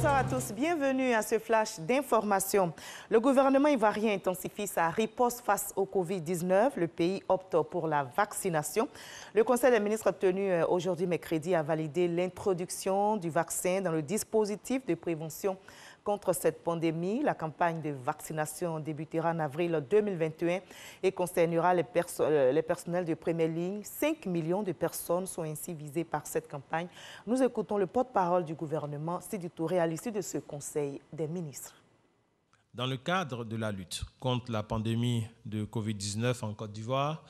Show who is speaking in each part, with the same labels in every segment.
Speaker 1: Bonsoir à tous. Bienvenue à ce flash d'information. Le gouvernement ivoirien intensifie sa riposte face au Covid-19. Le pays opte pour la vaccination. Le Conseil des ministres tenu euh, aujourd'hui mercredi à valider l'introduction du vaccin dans le dispositif de prévention contre cette pandémie. La campagne de vaccination débutera en avril 2021 et concernera euh, les, personnels de première ligne. 5 millions de personnes sont ainsi visées par cette campagne. Nous écoutons le porte-parole du gouvernement, Sidi Touré, à l'issue de ce Conseil des ministres.
Speaker 2: Dans le cadre de la lutte contre la pandémie de COVID-19 en Côte d'Ivoire,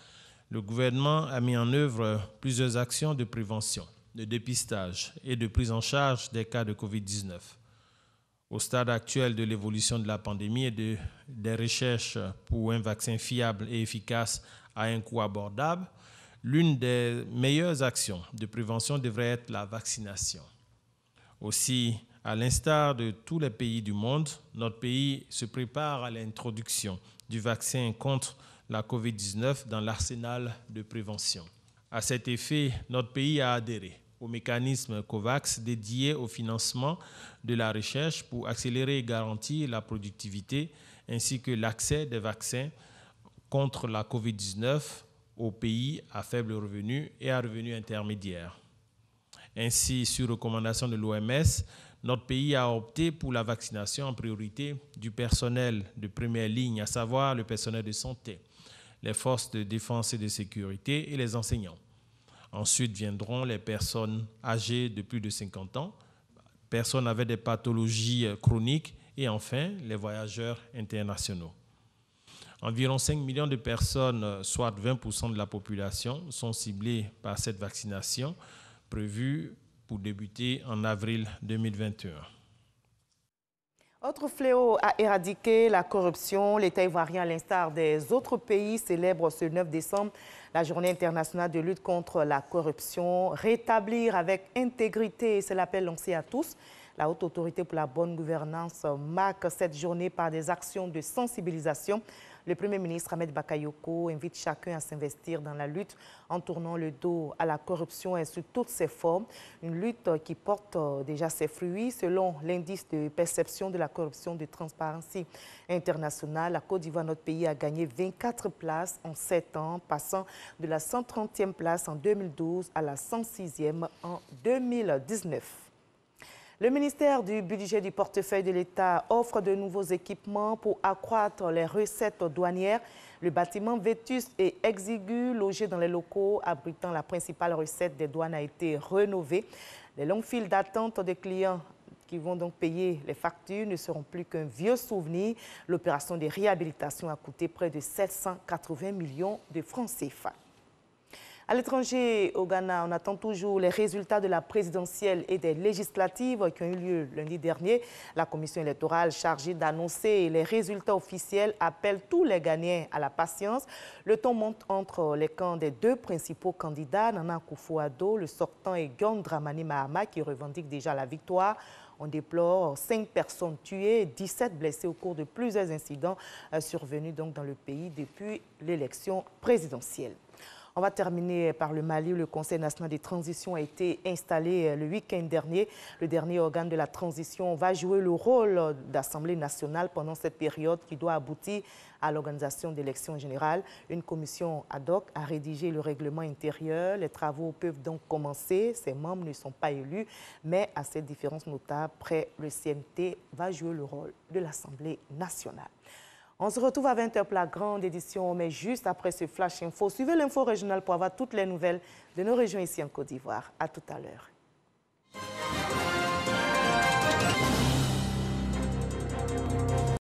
Speaker 2: le gouvernement a mis en œuvre plusieurs actions de prévention, de dépistage et de prise en charge des cas de COVID-19 au stade actuel de l'évolution de la pandémie et de, des recherches pour un vaccin fiable et efficace à un coût abordable, l'une des meilleures actions de prévention devrait être la vaccination. Aussi, à l'instar de tous les pays du monde, notre pays se prépare à l'introduction du vaccin contre la COVID-19 dans l'arsenal de prévention. À cet effet, notre pays a adhéré au mécanisme COVAX dédié au financement de la recherche pour accélérer et garantir la productivité ainsi que l'accès des vaccins contre la COVID-19 aux pays à faible revenu et à revenu intermédiaire. Ainsi, sur recommandation de l'OMS, notre pays a opté pour la vaccination en priorité du personnel de première ligne, à savoir le personnel de santé, les forces de défense et de sécurité et les enseignants. Ensuite viendront les personnes âgées de plus de 50 ans, personnes avec des pathologies euh, chroniques et enfin les voyageurs internationaux. Environ 5 millions de personnes, euh, soit 20% de la population, sont ciblées par cette vaccination prévue pour débuter en avril 2021.
Speaker 1: Autre fléau à éradiquer, la corruption. L'État ivoirien, à l'instar des autres pays, célèbre ce 9 décembre la journée internationale de lutte contre la corruption. Rétablir avec intégrité, c'est l'appel lancé à tous. La Haute Autorité pour la bonne gouvernance euh, marque cette journée par des actions de sensibilisation. Le Premier ministre Ahmed Bakayoko invite chacun à s'investir dans la lutte en tournant le dos à la corruption et sous toutes ses formes. Une lutte qui porte euh, déjà ses fruits. Selon l'indice de perception de la corruption de Transparency internationale. la Côte d'Ivoire, notre pays, a gagné 24 places en 7 ans, passant de la 130e place en 2012 à la 106e en 2019. Le ministère du budget du portefeuille de l'État offre de nouveaux équipements pour accroître les recettes douanières. Le bâtiment Vétus et exigu, logé dans les locaux abritant la principale recette des douanes, a été rénové. Les longues files d'attente des clients qui vont donc payer les factures ne seront plus qu'un vieux souvenir. L'opération de réhabilitation a coûté près de 780 millions de francs CFA. À l'étranger, au Ghana, on attend toujours les résultats de la présidentielle et des législatives qui ont eu lieu lundi dernier. La commission électorale chargée d'annoncer les résultats officiels appelle tous les Ghanéens à la patience. Le temps monte entre les camps des deux principaux candidats, Nana akufo le sortant, et Gyon Dramani Mahama, qui revendique déjà la victoire. On déplore cinq personnes tuées et 17 blessées au cours de plusieurs incidents euh, survenus donc dans le pays depuis l'élection présidentielle. On va terminer par le Mali. Le Conseil national des transitions a été installé euh, le week-end dernier. Le dernier organe de la transition va jouer le rôle d'Assemblée nationale pendant cette période qui doit aboutir à l'organisation d'élections générales. Une commission ad hoc a rédigé le règlement intérieur. Les travaux peuvent donc commencer. Ses membres ne sont pas élus, mais à cette différence notable, près, le CMT va jouer le rôle de l'Assemblée nationale. On se retrouve à 20h pour la grande édition, mais juste après ce flash info, suivez l'info régionale pour avoir toutes les nouvelles de nos régions ici en Côte d'Ivoire. À tout à l'heure.